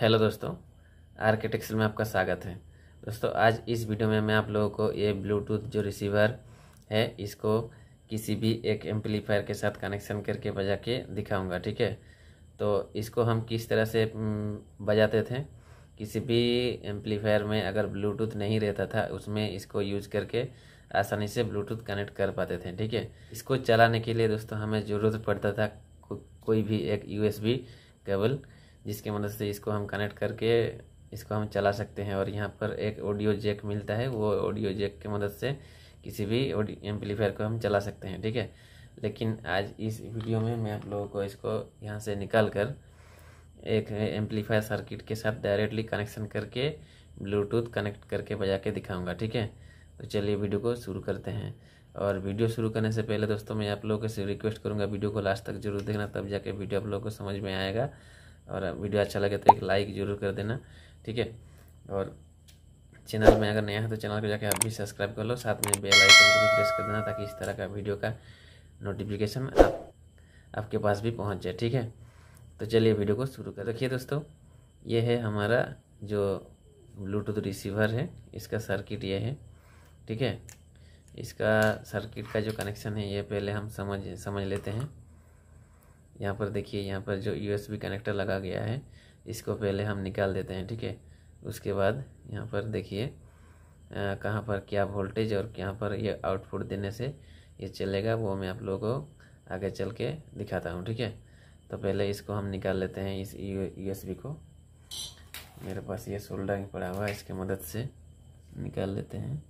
hello दोस्तों architecture में आपका स्वागत है दोस्तों आज इस वीडियो में मैं आप लोगों को ये ब्लूटूथ जो रिसीवर है इसको किसी भी एक एम्पलीफायर के साथ कनेक्शन करके बजा के दिखाऊंगा ठीक है तो इसको हम किस तरह से बजाते थे किसी भी एम्पलीफायर में अगर ब्लूटूथ नहीं रहता था उसमें इसको यूज करके आसानी से ब्लूटूथ कनेक्ट कर पाते थे ठीक है इसको चलाने के लिए दोस्तों हमें ज़रूरत पड़ता था को, कोई भी एक यू केबल जिसकी मदद से इसको हम कनेक्ट करके इसको हम चला सकते हैं और यहाँ पर एक ऑडियो जैक मिलता है वो ऑडियो जैक के मदद से किसी भी एम्पलीफायर को हम चला सकते हैं ठीक है लेकिन आज इस वीडियो में मैं आप लोगों को इसको यहाँ से निकाल कर एक एम्पलीफायर सर्किट के साथ डायरेक्टली कनेक्शन करके ब्लूटूथ कनेक्ट करके बजा के दिखाऊँगा ठीक है तो चलिए वीडियो को शुरू करते हैं और वीडियो शुरू करने से पहले दोस्तों मैं आप लोगों से रिक्वेस्ट करूँगा वीडियो को लास्ट तक जरूर देखना तब जाके वीडियो आप लोगों को समझ में आएगा और वीडियो अच्छा लगे तो एक लाइक ज़रूर कर देना ठीक है और चैनल में अगर नया है तो चैनल को जाकर आप भी सब्सक्राइब कर लो साथ में बेल आइकन को भी प्रेस कर देना ताकि इस तरह का वीडियो का नोटिफिकेशन आप आपके पास भी पहुंच जाए ठीक है तो चलिए वीडियो को शुरू कर रखिए दोस्तों ये है हमारा जो ब्लूटूथ रिसीवर है इसका सर्किट ये है ठीक है इसका सर्किट का जो कनेक्शन है ये पहले हम समझ समझ लेते हैं यहाँ पर देखिए यहाँ पर जो यू कनेक्टर लगा गया है इसको पहले हम निकाल देते हैं ठीक है उसके बाद यहाँ पर देखिए कहाँ पर क्या वोल्टेज और कहाँ पर ये आउटपुट देने से ये चलेगा वो मैं आप लोगों को आगे चल के दिखाता हूँ ठीक है तो पहले इसको हम निकाल लेते हैं इस यूएसबी को मेरे पास ये सोल्डरिंग पड़ा हुआ है इसके मदद से निकाल लेते हैं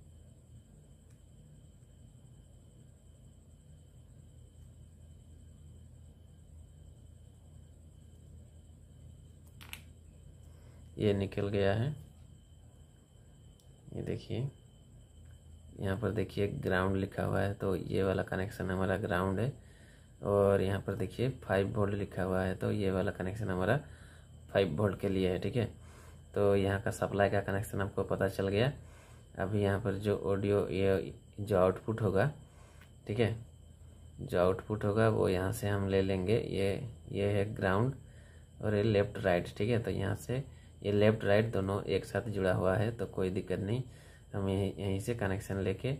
ये निकल गया है ये देखिए यहाँ पर देखिए ग्राउंड लिखा हुआ है तो ये वाला कनेक्शन हमारा ग्राउंड है और यहाँ पर देखिए फाइव वोल्ट लिखा हुआ है तो ये वाला कनेक्शन हमारा फाइव वोल्ट के लिए है ठीक है तो यहाँ का सप्लाई का कनेक्शन आपको पता चल गया अभी यहाँ पर जो ऑडियो ये जो आउटपुट होगा ठीक है जो आउटपुट होगा वो यहाँ से हम ले लेंगे ये ये है ग्राउंड और ये लेफ्ट राइट ठीक है तो यहाँ से ये लेफ्ट राइट दोनों एक साथ जुड़ा हुआ है तो कोई दिक्कत नहीं हम यहीं यहीं से कनेक्शन लेके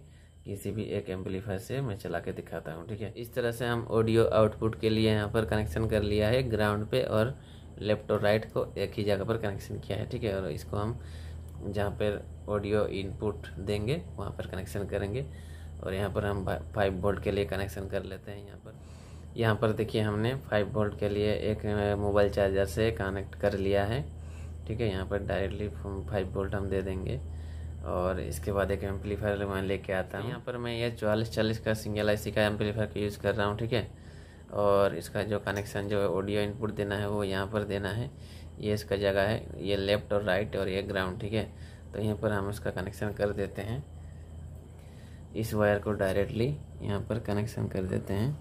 किसी भी एक एम्पलीफायर से मैं चला के दिखाता हूँ ठीक है इस तरह से हम ऑडियो आउटपुट के लिए यहाँ पर कनेक्शन कर लिया है ग्राउंड पे और लेफ्ट और राइट को एक ही जगह पर कनेक्शन किया है ठीक है और इसको हम जहाँ पर ऑडियो इनपुट देंगे वहाँ पर कनेक्शन करेंगे और यहाँ पर हम फाइव बोल्ट के लिए कनेक्शन कर लेते हैं यहाँ पर यहाँ पर देखिए हमने फाइव बोल्ट के लिए एक मोबाइल चार्जर से कनेक्ट कर लिया है ठीक है यहाँ पर डायरेक्टली फाइव वोल्ट हम दे देंगे और इसके बाद एक एम्पलीफायर मैं लेके आता तो हूँ यहाँ पर मैं ये चवालीस चालीस का सिंगल आईसी का एम्पलीफायर का यूज़ कर रहा हूँ ठीक है और इसका जो कनेक्शन जो है ऑडियो इनपुट देना है वो यहाँ पर देना है ये इसका जगह है ये लेफ़्ट और राइट और ये ग्राउंड ठीक है तो यहाँ पर हम इसका कनेक्शन कर देते हैं इस वायर को डायरेक्टली यहाँ पर कनेक्शन कर देते हैं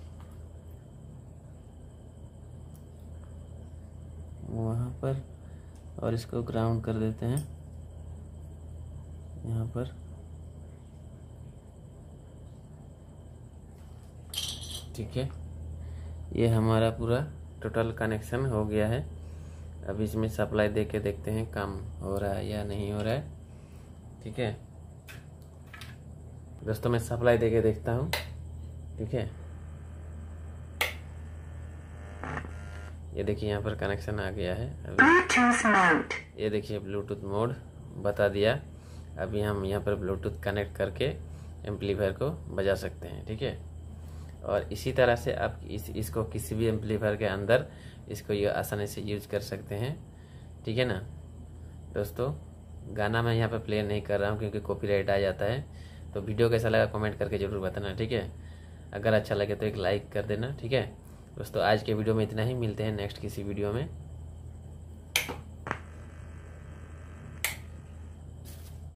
वहाँ पर और इसको ग्राउंड कर देते हैं यहाँ पर ठीक है ये हमारा पूरा टोटल कनेक्शन हो गया है अब इसमें सप्लाई दे के देखते हैं काम हो रहा है या नहीं हो रहा है ठीक है दोस्तों मैं सप्लाई दे के देखता हूँ ठीक है ये देखिए यहाँ पर कनेक्शन आ गया है ये देखिए ब्लूटूथ मोड बता दिया अभी हम यहाँ पर ब्लूटूथ कनेक्ट करके एम्पलीफायर को बजा सकते हैं ठीक है और इसी तरह से आप इस इसको किसी भी एम्पलीफायर के अंदर इसको ये आसानी से यूज कर सकते हैं ठीक है ना दोस्तों गाना मैं यहाँ पर प्ले नहीं कर रहा हूँ क्योंकि कॉपीराइट आ जाता है तो वीडियो कैसा लगा कमेंट करके ज़रूर बताना ठीक है अगर अच्छा लगे तो एक लाइक कर देना ठीक है दोस्तों आज के वीडियो में इतना ही मिलते हैं नेक्स्ट किसी वीडियो में